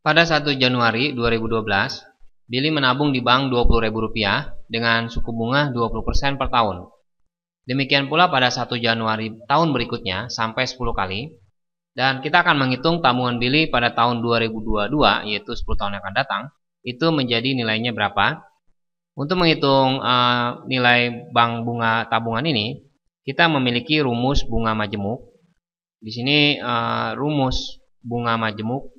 Pada 1 Januari 2012, Billy menabung di bank Rp20.000 dengan suku bunga 20% per tahun. Demikian pula pada 1 Januari tahun berikutnya sampai 10 kali. Dan kita akan menghitung tabungan Billy pada tahun 2022, yaitu 10 tahun yang akan datang, itu menjadi nilainya berapa. Untuk menghitung uh, nilai bank bunga tabungan ini, kita memiliki rumus bunga majemuk. Di sini uh, rumus bunga majemuk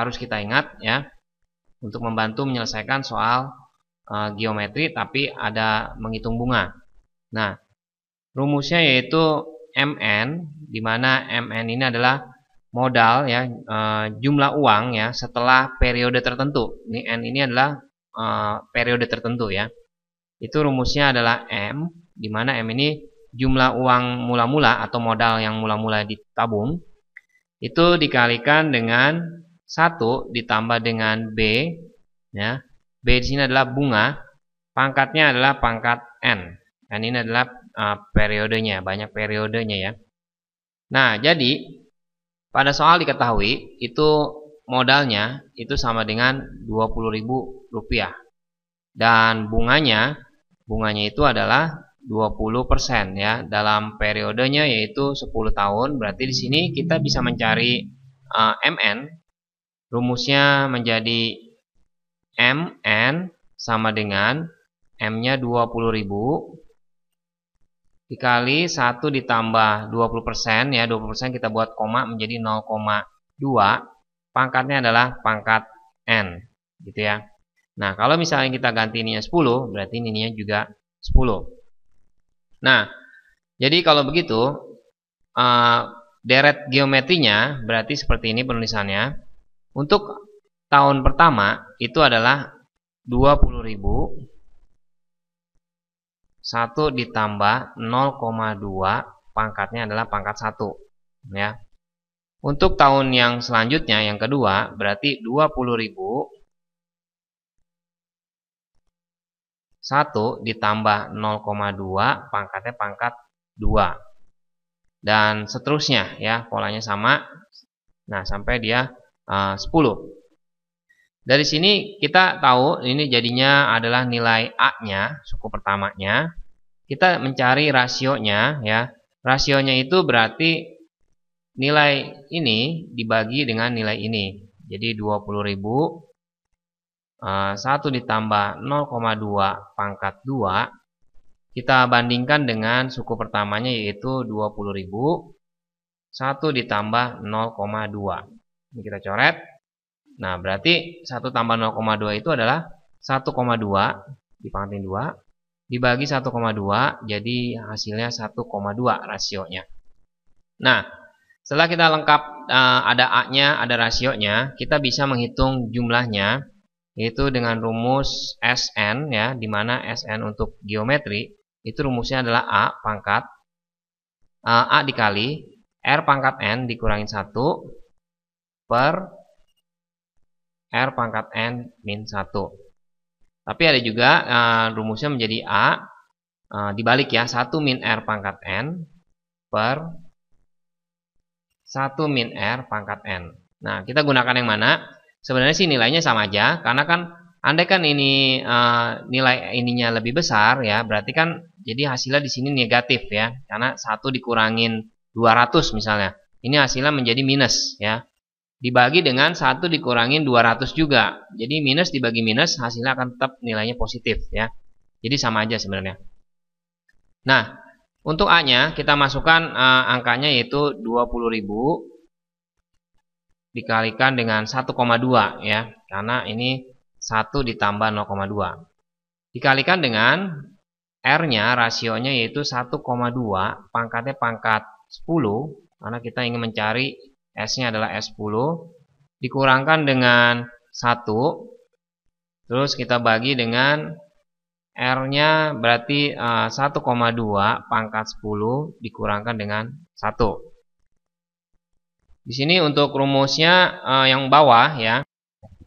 harus kita ingat ya untuk membantu menyelesaikan soal e, geometri tapi ada menghitung bunga. Nah, rumusnya yaitu MN di mana MN ini adalah modal ya e, jumlah uang ya setelah periode tertentu. Ini N ini adalah e, periode tertentu ya. Itu rumusnya adalah M di mana M ini jumlah uang mula-mula atau modal yang mula-mula ditabung itu dikalikan dengan 1 ditambah dengan B ya. B di sini adalah bunga, pangkatnya adalah pangkat N. dan ini adalah uh, periodenya, banyak periodenya ya. Nah, jadi pada soal diketahui itu modalnya itu sama dengan Rp20.000 dan bunganya bunganya itu adalah 20% ya dalam periodenya yaitu 10 tahun berarti di sini kita bisa mencari uh, e, MN Rumusnya menjadi MN sama dengan M-nya 20.000 dikali 1 ditambah 20% ya 20% kita buat koma menjadi 0,2 pangkatnya adalah pangkat N gitu ya Nah kalau misalnya kita ganti ininya 10 berarti ininya juga 10 Nah jadi kalau begitu uh, deret geometrinya berarti seperti ini penulisannya untuk tahun pertama itu adalah 20.000 1 ditambah 0,2 pangkatnya adalah pangkat 1 ya. Untuk tahun yang selanjutnya yang kedua berarti 20.000 1 ditambah 0,2 pangkatnya pangkat 2 dan seterusnya ya polanya sama nah sampai dia 10. Ah, Dari sini kita tahu ini jadinya adalah nilai A-nya, suku pertamanya. Kita mencari rasionya ya. Rasionya itu berarti nilai ini dibagi dengan nilai ini. Jadi 20.000 1 eh, ditambah 0,2 pangkat 2 kita bandingkan dengan suku pertamanya yaitu 20.000 1 ditambah 0,2 ini kita coret. Nah, berarti 1 tambah 0,2 itu adalah 1,2 dipangkatin 2 dibagi 1,2 jadi hasilnya 1,2 rasionya. Nah, setelah kita lengkap eh, ada A-nya, ada rasionya, kita bisa menghitung jumlahnya itu dengan rumus SN ya, di mana SN untuk geometri itu rumusnya adalah A pangkat eh, A dikali R pangkat N dikurangin 1 per R pangkat N min 1. Tapi ada juga uh, rumusnya menjadi A uh, dibalik ya, 1 min R pangkat N per 1 min R pangkat N. Nah, kita gunakan yang mana? Sebenarnya sih nilainya sama aja, karena kan andai kan ini uh, nilai ininya lebih besar ya, berarti kan jadi hasilnya di sini negatif ya, karena 1 dikurangin 200 misalnya. Ini hasilnya menjadi minus ya dibagi dengan 1 dikurangin 200 juga. Jadi minus dibagi minus hasilnya akan tetap nilainya positif ya. Jadi sama aja sebenarnya. Nah, untuk A-nya kita masukkan uh, angkanya yaitu 20.000 dikalikan dengan 1,2 ya. Karena ini 1 ditambah 0,2. Dikalikan dengan R-nya rasionya yaitu 1,2 pangkatnya pangkat 10 karena kita ingin mencari S-nya adalah S10, dikurangkan dengan 1, terus kita bagi dengan R-nya berarti 1,2 eh, pangkat 10 dikurangkan dengan 1. Di sini untuk rumusnya eh, yang bawah ya,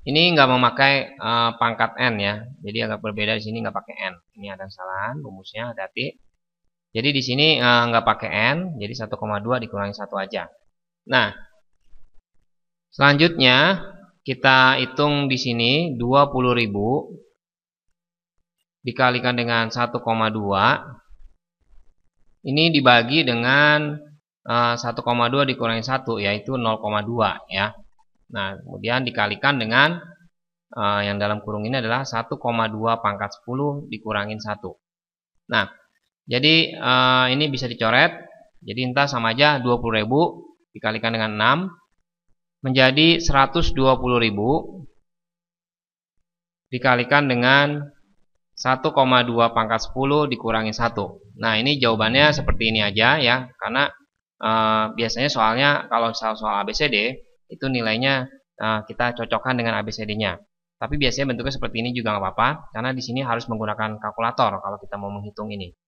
ini nggak memakai uh, pangkat N ya, jadi agak berbeda di sini nggak pakai N. Ini ada kesalahan rumusnya, hati-hati. Jadi di sini nggak pakai N, jadi 1,2 dikurangi 1 aja. Nah, Selanjutnya kita hitung di sini 20.000 dikalikan dengan 1,2 ini dibagi dengan 1,2 eh, dikurangi 1 yaitu 0,2 ya. Nah, kemudian dikalikan dengan eh, yang dalam kurung ini adalah 1,2 pangkat 10 dikurangin 1. Nah, jadi eh, ini bisa dicoret. Jadi entah sama aja 20.000 dikalikan dengan 6 menjadi 120.000 dikalikan dengan 1,2 pangkat 10 dikurangi 1. Nah, ini jawabannya seperti ini aja ya, karena e, biasanya soalnya kalau soal-soal ABCD itu nilainya e, kita cocokkan dengan ABCD-nya. Tapi biasanya bentuknya seperti ini juga nggak apa-apa, karena di sini harus menggunakan kalkulator kalau kita mau menghitung ini.